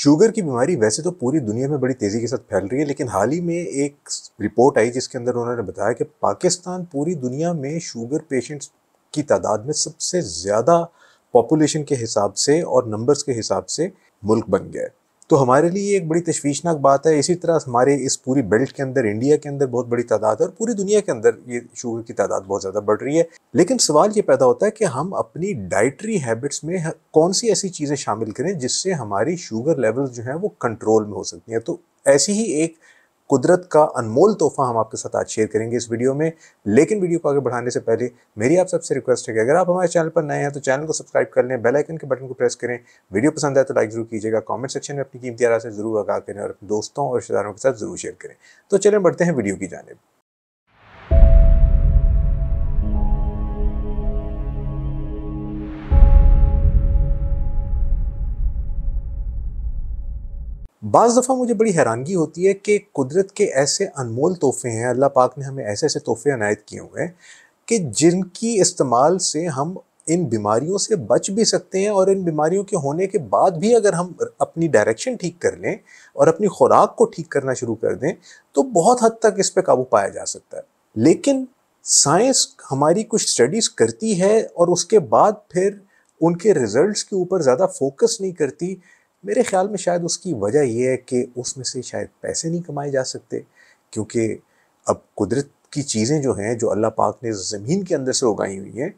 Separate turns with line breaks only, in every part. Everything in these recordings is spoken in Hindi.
शुगर की बीमारी वैसे तो पूरी दुनिया में बड़ी तेज़ी के साथ फैल रही है लेकिन हाल ही में एक रिपोर्ट आई जिसके अंदर उन्होंने बताया कि पाकिस्तान पूरी दुनिया में शुगर पेशेंट्स की तादाद में सबसे ज़्यादा पॉपुलेशन के हिसाब से और नंबर्स के हिसाब से मुल्क बन गया है तो हमारे लिए एक बड़ी तशवीशनाक बात है इसी तरह हमारे इस पूरी बेल्ट के अंदर इंडिया के अंदर बहुत बड़ी तादाद है और पूरी दुनिया के अंदर ये शुगर की तादाद बहुत ज़्यादा बढ़ रही है लेकिन सवाल ये पैदा होता है कि हम अपनी डाइटरी हैबिट्स में कौन सी ऐसी चीज़ें शामिल करें जिससे हमारी शुगर लेवल जो हैं वो कंट्रोल में हो सकती हैं तो ऐसी ही एक कुदरत का अनमोल तोहफा हम आपके साथ आज शेयर करेंगे इस वीडियो में लेकिन वीडियो को आगे बढ़ाने से पहले मेरी आप सबसे रिक्वेस्ट है कि अगर आप हमारे चैनल पर नए हैं तो चैनल को सब्सक्राइब कर लें बेलाइकन के बटन को प्रेस करें वीडियो पसंद आए तो लाइक जरूर कीजिएगा कॉमेंट सेक्शन में अपनी कीमती आरा से जरूर आगा करें और अपने दोस्तों और रिश्तेदारों के साथ जरूर शेयर करें तो चलें बढ़ते हैं वीडियो की जानेब बज़ दफ़ा मुझे बड़ी हैरानगी होती है कि कुदरत के ऐसे अनमोल तोहफ़े हैं अल्लाह पाक ने हमें ऐसे ऐसे तोहफ़े अनायत किए हुए हैं कि जिनकी इस्तेमाल से हम इन बीमारियों से बच भी सकते हैं और इन बीमारियों के होने के बाद भी अगर हम अपनी डायरेक्शन ठीक कर लें और अपनी खुराक को ठीक करना शुरू कर दें तो बहुत हद तक इस पर काबू पाया जा सकता है लेकिन साइंस हमारी कुछ स्टडीज़ करती है और उसके बाद फिर उनके रिज़ल्ट के ऊपर ज़्यादा फोकस नहीं करती मेरे ख्याल में शायद उसकी वजह यह है कि उसमें से शायद पैसे नहीं कमाए जा सकते क्योंकि अब कुदरत की चीज़ें जो हैं जो अल्लाह पाक ने ज़मीन के अंदर से उगाई हुई हैं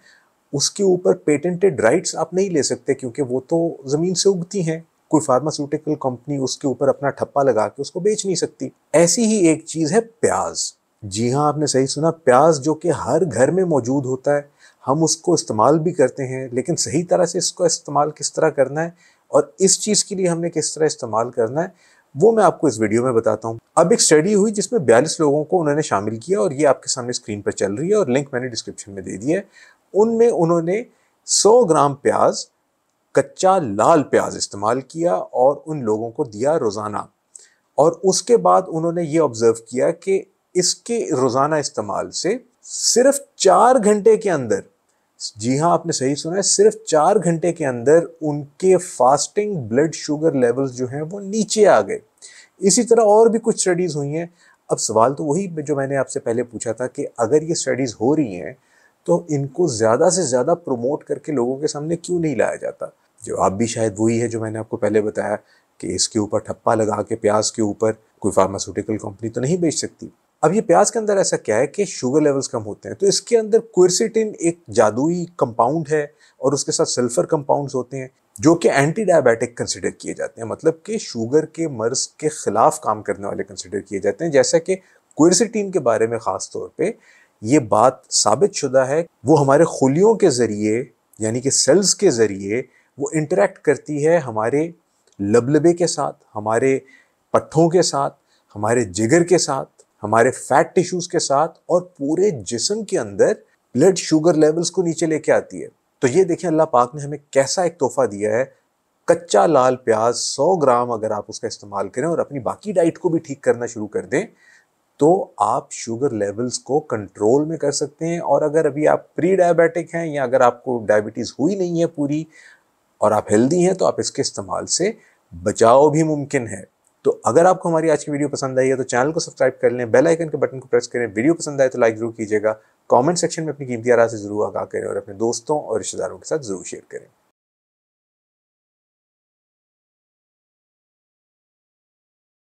उसके ऊपर पेटेंटेड राइट्स आप नहीं ले सकते क्योंकि वो तो ज़मीन से उगती हैं कोई फार्मास्यूटिकल कंपनी उसके ऊपर अपना ठप्पा लगा के उसको बेच नहीं सकती ऐसी ही एक चीज़ है प्याज जी हाँ आपने सही सुना प्याज जो कि हर घर में मौजूद होता है हम उसको इस्तेमाल भी करते हैं लेकिन सही तरह से इसका इस्तेमाल किस तरह करना है और इस चीज़ के लिए हमने किस तरह इस्तेमाल करना है वो मैं आपको इस वीडियो में बताता हूँ अब एक स्टडी हुई जिसमें बयालीस लोगों को उन्होंने शामिल किया और ये आपके सामने स्क्रीन पर चल रही है और लिंक मैंने डिस्क्रिप्शन में दे दिया है उनमें उन्होंने सौ ग्राम प्याज कच्चा लाल प्याज इस्तेमाल किया और उन लोगों को दिया रोज़ाना और उसके बाद उन्होंने ये ऑब्ज़र्व किया कि इसके रोज़ाना इस्तेमाल से सिर्फ चार घंटे के अंदर जी हाँ आपने सही सुना है सिर्फ चार घंटे के अंदर उनके फास्टिंग ब्लड शुगर लेवल्स जो हैं वो नीचे आ गए इसी तरह और भी कुछ स्टडीज़ हुई हैं अब सवाल तो वही जो मैंने आपसे पहले पूछा था कि अगर ये स्टडीज़ हो रही हैं तो इनको ज़्यादा से ज़्यादा प्रमोट करके लोगों के सामने क्यों नहीं लाया जाता जवाब भी शायद वही है जो मैंने आपको पहले बताया कि इसके ऊपर ठप्पा लगा के प्याज के ऊपर कोई फार्मास्यूटिकल कंपनी तो नहीं बेच सकती अब ये प्याज के अंदर ऐसा क्या है कि शुगर लेवल्स कम होते हैं तो इसके अंदर क्वेरसिटिन एक जादुई कंपाउंड है और उसके साथ सल्फर कंपाउंड्स होते हैं जो कि एंटी डायबिटिक कंसिडर किए जाते हैं मतलब कि शुगर के मर्ज के ख़िलाफ़ काम करने वाले कंसिडर किए जाते हैं जैसा कि क्वेरसिटीन के बारे में ख़ास तौर पर ये बात साबित शुदा है वो हमारे खुलियों के ज़रिए यानी कि सेल्स के ज़रिए वो इंटरेक्ट करती है हमारे लबलबे के साथ हमारे पट्ठों के साथ हमारे जिगर के साथ हमारे फैट टिश्यूज के साथ और पूरे जिसम के अंदर ब्लड शुगर लेवल्स को नीचे लेके आती है तो ये देखें अल्लाह पाक ने हमें कैसा एक तोहफा दिया है कच्चा लाल प्याज 100 ग्राम अगर आप उसका इस्तेमाल करें और अपनी बाकी डाइट को भी ठीक करना शुरू कर दें तो आप शुगर लेवल्स को कंट्रोल में कर सकते हैं और अगर अभी आप प्री डायबिटिक हैं या अगर आपको डायबिटीज़ हुई नहीं है पूरी और आप हेल्दी हैं तो आप इसके इस्तेमाल से बचाव भी मुमकिन है तो अगर आपको हमारी आज की वीडियो पसंद आई है तो चैनल को सब्सक्राइब कर लें बेल आइकन के बटन को प्रेस करें वीडियो पसंद आए तो लाइक जरूर कीजिएगा कमेंट सेक्शन में अपनी कीमती आरा से जरूर आगा करें और अपने दोस्तों और रिश्तेदारों के साथ जरूर शेयर करें